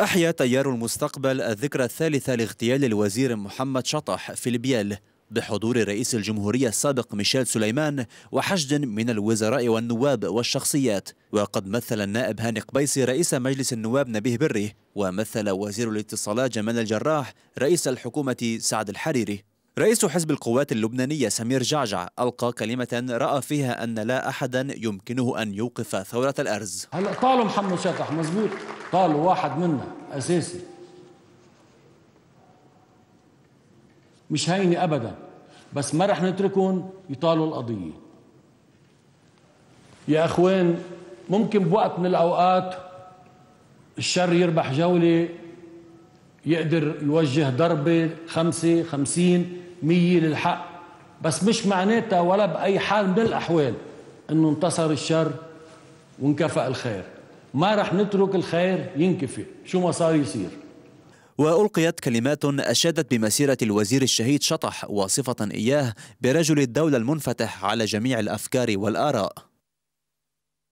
أحيا تيار المستقبل الذكرى الثالثة لاغتيال الوزير محمد شطح في البيال بحضور رئيس الجمهورية السابق ميشيل سليمان وحشد من الوزراء والنواب والشخصيات وقد مثل النائب هاني قبيصي رئيس مجلس النواب نبيه بري ومثل وزير الاتصالات جمال الجراح رئيس الحكومة سعد الحريري رئيس حزب القوات اللبنانية سمير جعجع ألقى كلمة رأى فيها أن لا أحدا يمكنه أن يوقف ثورة الأرز هلأ طالوا محمد شطح مزبوط طالوا واحد منا أساسي مش هينة أبدا بس ما رح نتركهم يطالوا القضية يا أخوان ممكن بوقت من الأوقات الشر يربح جولة يقدر يوجه ضربة خمسة خمسين مية للحق بس مش معناتها ولا بأي حال من الأحوال أنه انتصر الشر وانكفأ الخير ما رح نترك الخير ينكفي شو ما صار يصير وألقيت كلمات أشادت بمسيرة الوزير الشهيد شطح واصفة إياه برجل الدولة المنفتح على جميع الأفكار والآراء